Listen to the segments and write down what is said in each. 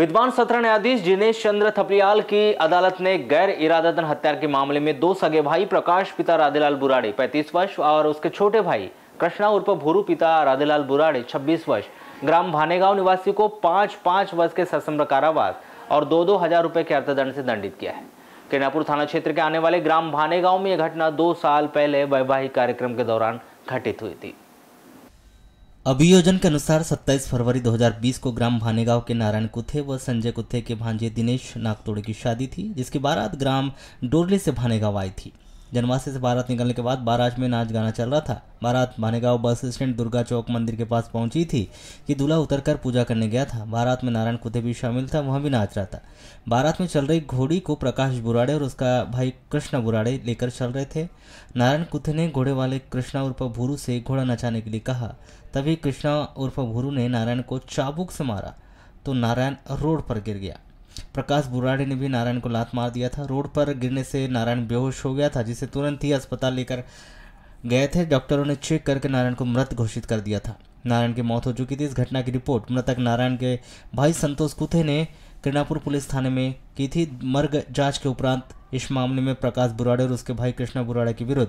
विद्वान सत्र न्यायाधीश जिनेश चंद्र थपरियाल की अदालत ने गैर इरादतन हत्या के मामले में दो सगे भाई प्रकाश पिता राधेलाल बुराड़े पैंतीस वर्ष और उसके छोटे भाई कृष्णा उर्फ भूरू पिता राधेलाल बुराड़े छब्बीस वर्ष ग्राम भानेगांव निवासी को पांच पांच वर्ष के ससम्र कारावास और दो दो हजार रुपए के अर्थदंड से दंडित किया है केनापुर थाना क्षेत्र के आने वाले ग्राम भानेगांव में यह घटना दो साल पहले वैवाहिक कार्यक्रम के दौरान घटित हुई थी अभियोजन के अनुसार 27 फरवरी 2020 को ग्राम भानेगांव के नारायण कुथे व संजय कुथे के भांजे दिनेश नागतोड़े की शादी थी जिसकी बारात ग्राम डोरली से भानेगांव आई थी जन्माष्टमी से बारात निकलने के बाद बारात में नाच गाना चल रहा था बारात मानेगांव बस स्टैंड दुर्गा चौक मंदिर के पास पहुंची थी कि दूल्हा उतरकर पूजा करने गया था बारात में नारायण कुदे भी शामिल था वहां भी नाच रहा था बारात में चल रही घोड़ी को प्रकाश बुराड़े और उसका भाई कृष्ण बुराड़े लेकर चल रहे थे नारायण कुथे ने घोड़े वाले कृष्णा उर्फ भूरू से घोड़ा नचाने के लिए कहा तभी कृष्णा उर्फ भूरू ने नारायण को चाबुक से मारा तो नारायण रोड पर गिर गया प्रकाश बुराड़े ने भी नारायण को लात मार दिया था रोड पर गिरने से नारायण बेहोश हो गया था जिसे तुरंत ही अस्पताल लेकर गए थे डॉक्टरों ने चेक करके नारायण को मृत घोषित कर दिया था नारायण की मौत हो चुकी थी इस घटना की रिपोर्ट मृतक नारायण के भाई संतोष कुथे ने किरणापुर पुलिस थाने में की थी मर्ग जांच के उपरांत इस मामले में प्रकाश बुराड़े और उसके भाई कृष्णा बुराड़े के विरुद्ध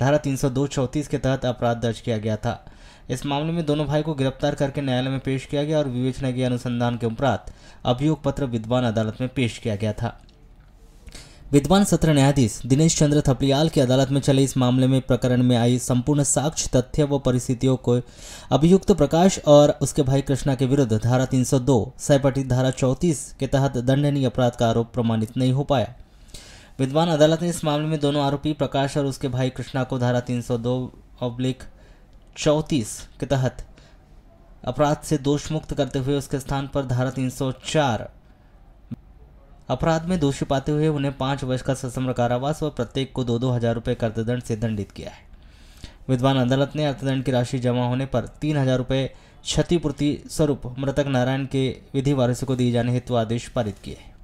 धारा तीन सौ के तहत अपराध दर्ज किया गया था इस मामले में दोनों भाई को गिरफ्तार करके न्यायालय में पेश किया गया और विवेचना के अनुसंधान के उपरांत अभियोग पत्र विद्वान अदालत में पेश किया गया था विद्वान सत्र न्यायाधीश दिनेश चंद्र थपलियाल की अदालत में चले इस मामले में प्रकरण में आई संपूर्ण साक्ष्य तथ्य व परिस्थितियों को अभियुक्त प्रकाश और उसके भाई कृष्णा के विरुद्ध धारा 302 सैपटी धारा चौतीस के तहत दंडनीय अपराध का आरोप प्रमाणित नहीं हो पाया विद्वान अदालत ने इस मामले में दोनों आरोपी प्रकाश और उसके भाई कृष्णा को धारा तीन सौ दो चौंतीस के तहत अपराध से दोष मुक्त करते हुए उसके स्थान पर धारा 304 अपराध में दोषी पाते हुए उन्हें पाँच वर्ष का सशम्र कारावास व प्रत्येक को दो दो हजार रुपये अर्थदंड से दंडित किया है विद्वान अदालत ने अर्थदंड की राशि जमा होने पर तीन हजार रुपये क्षतिपूर्ति स्वरूप मृतक नारायण के विधि वारिस को दिए जाने हेतु आदेश पारित किए हैं